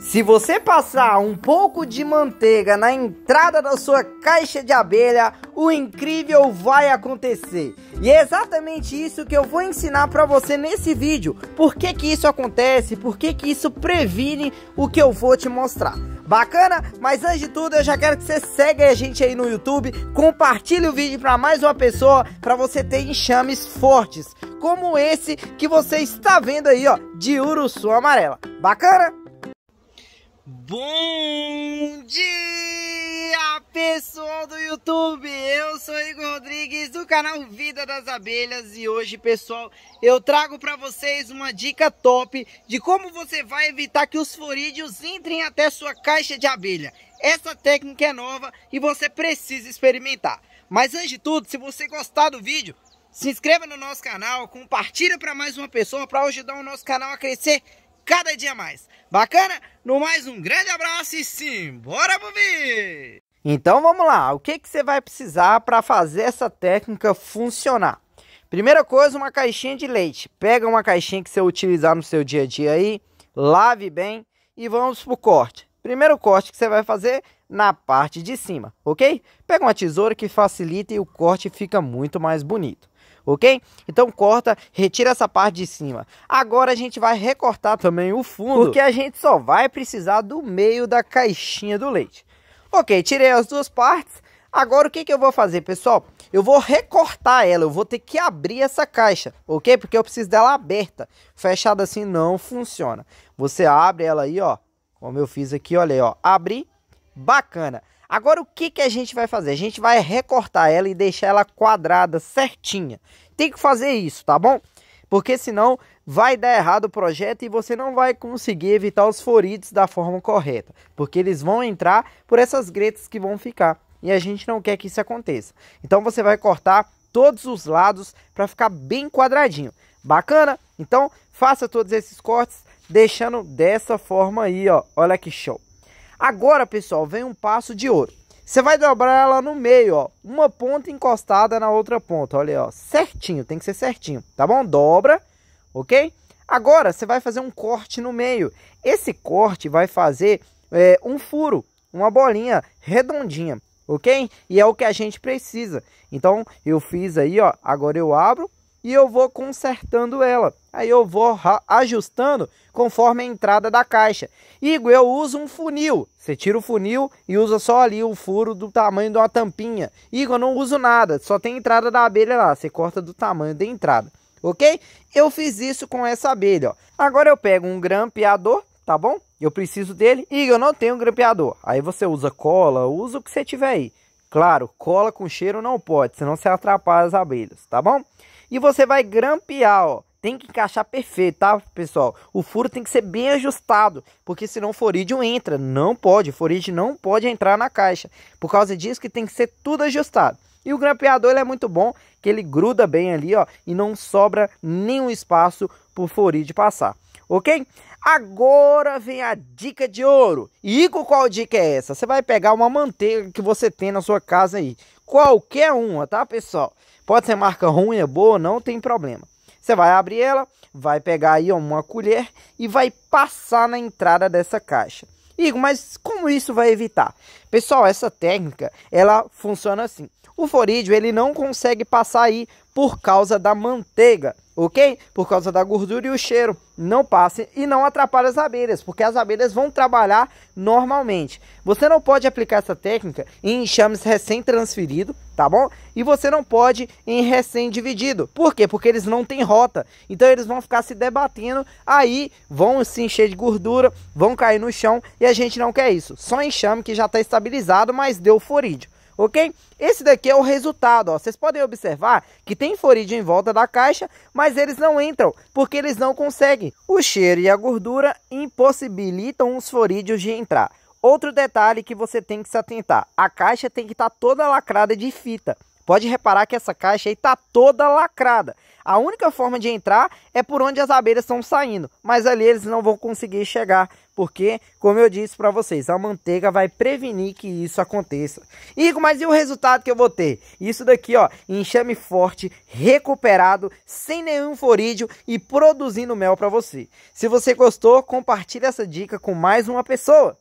Se você passar um pouco de manteiga na entrada da sua caixa de abelha, o incrível vai acontecer. E é exatamente isso que eu vou ensinar para você nesse vídeo. Por que que isso acontece? Por que que isso previne o que eu vou te mostrar? Bacana? Mas antes de tudo, eu já quero que você segue a gente aí no YouTube, compartilhe o vídeo para mais uma pessoa, para você ter enxames fortes, como esse que você está vendo aí, ó, de Uruçu amarela. Bacana? Bom dia, pessoal do YouTube! Eu sou Igor Rodrigues do canal Vida das Abelhas e hoje, pessoal, eu trago para vocês uma dica top de como você vai evitar que os florídeos entrem até sua caixa de abelha. Essa técnica é nova e você precisa experimentar. Mas antes de tudo, se você gostar do vídeo, se inscreva no nosso canal, compartilha para mais uma pessoa para ajudar o nosso canal a crescer cada dia mais. Bacana? No mais, um grande abraço e simbora pro vídeo! Então vamos lá, o que, que você vai precisar para fazer essa técnica funcionar? Primeira coisa, uma caixinha de leite. Pega uma caixinha que você utilizar no seu dia a dia aí, lave bem e vamos pro corte. Primeiro corte que você vai fazer na parte de cima, ok? Pega uma tesoura que facilita e o corte fica muito mais bonito ok? Então corta, retira essa parte de cima. Agora a gente vai recortar também o fundo, porque a gente só vai precisar do meio da caixinha do leite. Ok, tirei as duas partes. Agora o que, que eu vou fazer, pessoal? Eu vou recortar ela, eu vou ter que abrir essa caixa, ok? Porque eu preciso dela aberta. Fechada assim não funciona. Você abre ela aí, ó, como eu fiz aqui, olha aí, ó, abri, bacana. Agora o que, que a gente vai fazer? A gente vai recortar ela e deixar ela quadrada certinha. Tem que fazer isso, tá bom? Porque senão vai dar errado o projeto e você não vai conseguir evitar os foridos da forma correta. Porque eles vão entrar por essas gretas que vão ficar. E a gente não quer que isso aconteça. Então você vai cortar todos os lados para ficar bem quadradinho. Bacana? Então faça todos esses cortes deixando dessa forma aí, ó. Olha que show. Agora, pessoal, vem um passo de ouro. Você vai dobrar ela no meio, ó. Uma ponta encostada na outra ponta. Olha aí, ó. Certinho, tem que ser certinho, tá bom? Dobra, ok? Agora, você vai fazer um corte no meio. Esse corte vai fazer é, um furo, uma bolinha redondinha, ok? E é o que a gente precisa. Então, eu fiz aí, ó. Agora eu abro e eu vou consertando ela. Aí eu vou ajustando conforme a entrada da caixa. Igor, eu uso um funil. Você tira o funil e usa só ali o furo do tamanho de uma tampinha. Igor, eu não uso nada, só tem entrada da abelha lá. Você corta do tamanho da entrada, ok? Eu fiz isso com essa abelha, ó. Agora eu pego um grampeador, tá bom? Eu preciso dele. Igor, eu não tenho um grampeador. Aí você usa cola, usa o que você tiver aí. Claro, cola com cheiro não pode, senão você atrapalha as abelhas, tá bom? E você vai grampear, ó. Tem que encaixar perfeito, tá, pessoal? O furo tem que ser bem ajustado, porque senão o forídeo entra. Não pode, o forídeo não pode entrar na caixa. Por causa disso que tem que ser tudo ajustado. E o grampeador ele é muito bom, que ele gruda bem ali, ó, e não sobra nenhum espaço para o passar, ok? Agora vem a dica de ouro. E qual dica é essa? Você vai pegar uma manteiga que você tem na sua casa aí. Qualquer uma, tá, pessoal? Pode ser marca ruim, é boa, não tem problema. Você vai abrir ela, vai pegar aí uma colher e vai passar na entrada dessa caixa. Igor, mas como isso vai evitar? Pessoal, essa técnica, ela funciona assim. O forídeo, ele não consegue passar aí por causa da manteiga ok? Por causa da gordura e o cheiro. Não passe e não atrapalhe as abelhas, porque as abelhas vão trabalhar normalmente. Você não pode aplicar essa técnica em enxames recém-transferido, tá bom? E você não pode em recém-dividido. Por quê? Porque eles não têm rota. Então eles vão ficar se debatendo, aí vão se encher de gordura, vão cair no chão e a gente não quer isso. Só enxame que já está estabilizado, mas deu forídeo ok? Esse daqui é o resultado, ó. Vocês podem observar que tem forídeo em volta da caixa, mas eles não entram, porque eles não conseguem. O cheiro e a gordura impossibilitam os forídeos de entrar. Outro detalhe que você tem que se atentar, a caixa tem que estar tá toda lacrada de fita. Pode reparar que essa caixa aí tá toda lacrada. A única forma de entrar é por onde as abelhas estão saindo, mas ali eles não vão conseguir chegar, porque, como eu disse para vocês, a manteiga vai prevenir que isso aconteça. Igor, mas e o resultado que eu vou ter? Isso daqui, ó, enxame forte, recuperado, sem nenhum forídeo e produzindo mel para você. Se você gostou, compartilhe essa dica com mais uma pessoa.